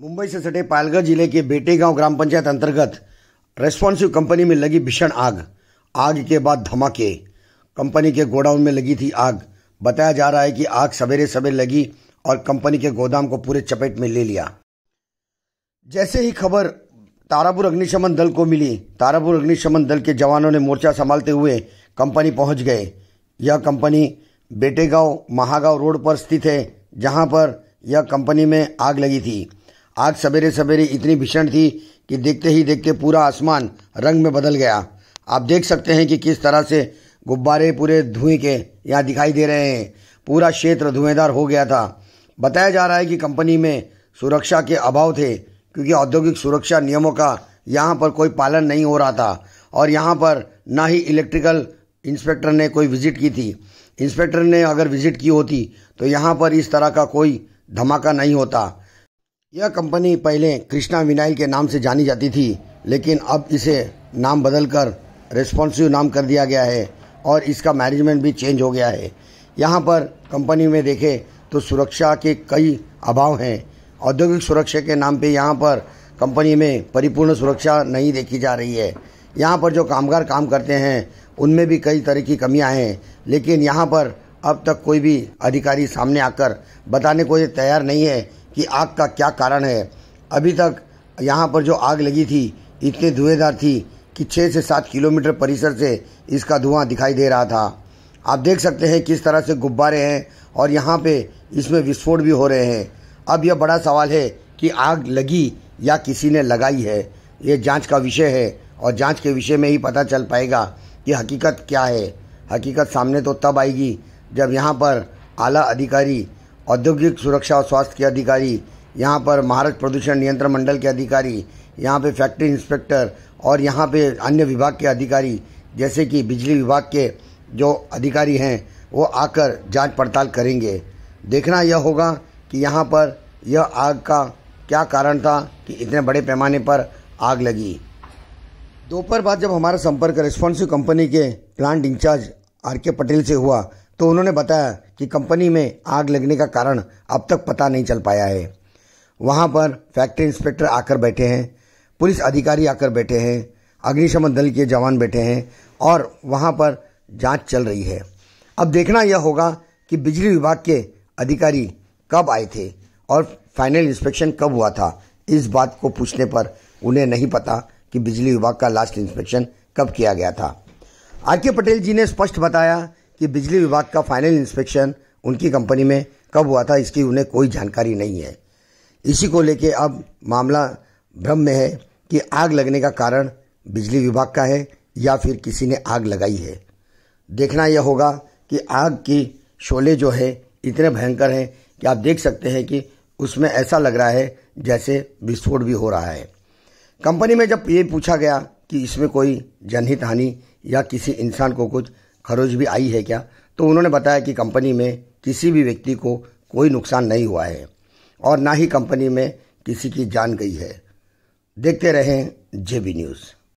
मुंबई से सटे पालगढ़ जिले के बेटेगांव ग्राम पंचायत अंतर्गत रेस्पॉन्सिव कंपनी में लगी भीषण आग आग के बाद धमाके कंपनी के गोडाउन में लगी थी आग बताया जा रहा है कि आग सवेरे सवेरे लगी और कंपनी के गोदाम को पूरे चपेट में ले लिया जैसे ही खबर तारापुर अग्निशमन दल को मिली तारापुर अग्निशमन दल के जवानों ने मोर्चा संभालते हुए कंपनी पहुंच गए यह कंपनी बेटेगांव महागांव रोड पर स्थित है जहां पर यह कंपनी में आग लगी थी आज सवेरे सवेरे इतनी भीषण थी कि देखते ही देखते पूरा आसमान रंग में बदल गया आप देख सकते हैं कि किस तरह से गुब्बारे पूरे धुएं के यहाँ दिखाई दे रहे हैं पूरा क्षेत्र धुएंदार हो गया था बताया जा रहा है कि कंपनी में सुरक्षा के अभाव थे क्योंकि औद्योगिक सुरक्षा नियमों का यहाँ पर कोई पालन नहीं हो रहा था और यहाँ पर ना ही इलेक्ट्रिकल इंस्पेक्टर ने कोई विजिट की थी इंस्पेक्टर ने अगर विजिट की होती तो यहाँ पर इस तरह का कोई धमाका नहीं होता यह कंपनी पहले कृष्णा विनाइल के नाम से जानी जाती थी लेकिन अब इसे नाम बदलकर रेस्पॉन्सिव नाम कर दिया गया है और इसका मैनेजमेंट भी चेंज हो गया है यहाँ पर कंपनी में देखें तो सुरक्षा के कई अभाव हैं औद्योगिक सुरक्षा के नाम पे यहाँ पर कंपनी में परिपूर्ण सुरक्षा नहीं देखी जा रही है यहाँ पर जो कामगार काम करते हैं उनमें भी कई तरह की कमियाँ हैं लेकिन यहाँ पर अब तक कोई भी अधिकारी सामने आकर बताने को ये तैयार नहीं है कि आग का क्या कारण है अभी तक यहाँ पर जो आग लगी थी इतनी धुएंधार थी कि छः से सात किलोमीटर परिसर से इसका धुआं दिखाई दे रहा था आप देख सकते हैं किस तरह से गुब्बारे हैं और यहाँ पे इसमें विस्फोट भी हो रहे हैं अब यह बड़ा सवाल है कि आग लगी या किसी ने लगाई है ये जांच का विषय है और जांच के विषय में ही पता चल पाएगा कि हकीकत क्या है हकीकत सामने तो तब आएगी जब यहाँ पर आला अधिकारी औद्योगिक सुरक्षा और स्वास्थ्य के अधिकारी यहाँ पर महाराष्ट्र प्रदूषण नियंत्रण मंडल के अधिकारी यहाँ पे फैक्ट्री इंस्पेक्टर और यहाँ पे अन्य विभाग के अधिकारी जैसे कि बिजली विभाग के जो अधिकारी हैं वो आकर जांच पड़ताल करेंगे देखना यह होगा कि यहाँ पर यह आग का क्या कारण था कि इतने बड़े पैमाने पर आग लगी दोपहर बाद जब हमारा संपर्क रेस्पॉन्सिव कंपनी के plant incharge R K Patel से हुआ तो उन्होंने बताया कि कंपनी में आग लगने का कारण अब तक पता नहीं चल पाया है वहाँ पर फैक्ट्री इंस्पेक्टर आकर बैठे हैं पुलिस अधिकारी आकर बैठे हैं अग्निशमन दल के जवान बैठे हैं और वहाँ पर जांच चल रही है अब देखना यह होगा कि बिजली विभाग के अधिकारी कब आए थे और फाइनल इंस्पेक्शन कब हुआ था इस बात को पूछने पर उन्हें नहीं पता कि बिजली विभाग का लास्ट इंस्पेक्शन कब किया गया था आर के पटेल जी ने स्पष्ट बताया कि बिजली विभाग का फाइनल इंस्पेक्शन उनकी कंपनी में कब हुआ था इसकी उन्हें कोई जानकारी नहीं है इसी को लेकर अब मामला भ्रम में है कि आग लगने का कारण बिजली विभाग का है या फिर किसी ने आग लगाई है देखना यह होगा कि आग की शोले जो है इतने भयंकर हैं कि आप देख सकते हैं कि उसमें ऐसा लग रहा है जैसे विस्फोट भी हो रहा है कंपनी में जब ये पूछा गया कि इसमें कोई जनहित हानि या किसी इंसान को कुछ खरोज भी आई है क्या तो उन्होंने बताया कि कंपनी में किसी भी व्यक्ति को कोई नुकसान नहीं हुआ है और ना ही कंपनी में किसी की जान गई है देखते रहें जेबी न्यूज़